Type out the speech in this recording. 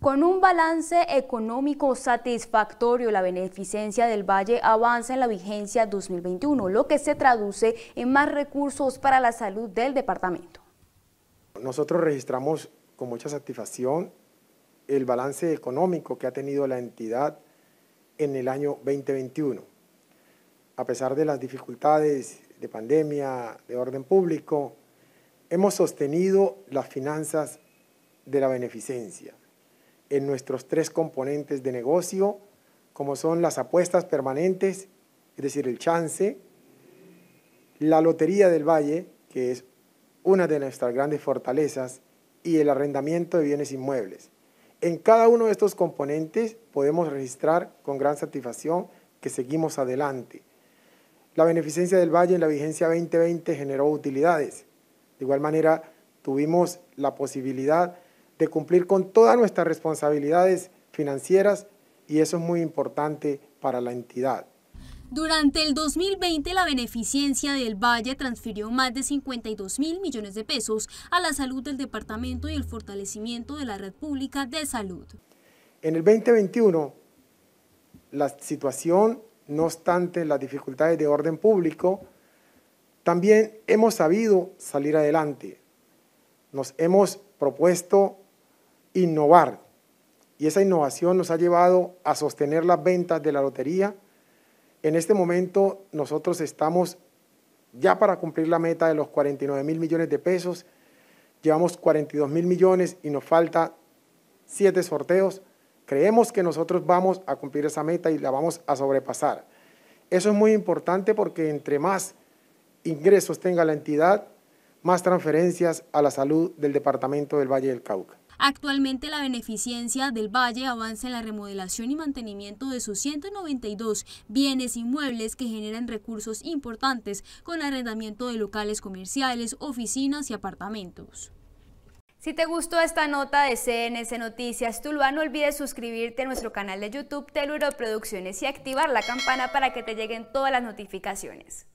Con un balance económico satisfactorio, la beneficencia del Valle avanza en la vigencia 2021, lo que se traduce en más recursos para la salud del departamento. Nosotros registramos con mucha satisfacción el balance económico que ha tenido la entidad en el año 2021. A pesar de las dificultades de pandemia, de orden público, hemos sostenido las finanzas de la beneficencia en nuestros tres componentes de negocio, como son las apuestas permanentes, es decir, el chance, la Lotería del Valle, que es una de nuestras grandes fortalezas, y el arrendamiento de bienes inmuebles. En cada uno de estos componentes podemos registrar con gran satisfacción que seguimos adelante. La beneficencia del Valle en la vigencia 2020 generó utilidades. De igual manera, tuvimos la posibilidad de cumplir con todas nuestras responsabilidades financieras y eso es muy importante para la entidad. Durante el 2020, la beneficencia del Valle transfirió más de 52 mil millones de pesos a la salud del departamento y el fortalecimiento de la red pública de salud. En el 2021, la situación, no obstante las dificultades de orden público, también hemos sabido salir adelante. Nos hemos propuesto innovar. Y esa innovación nos ha llevado a sostener las ventas de la lotería. En este momento nosotros estamos ya para cumplir la meta de los 49 mil millones de pesos. Llevamos 42 mil millones y nos falta siete sorteos. Creemos que nosotros vamos a cumplir esa meta y la vamos a sobrepasar. Eso es muy importante porque entre más ingresos tenga la entidad, más transferencias a la salud del Departamento del Valle del Cauca. Actualmente la beneficencia del Valle avanza en la remodelación y mantenimiento de sus 192 bienes inmuebles que generan recursos importantes con arrendamiento de locales comerciales, oficinas y apartamentos. Si te gustó esta nota de CNC Noticias Tuluá, no olvides suscribirte a nuestro canal de YouTube Teluro Producciones y activar la campana para que te lleguen todas las notificaciones.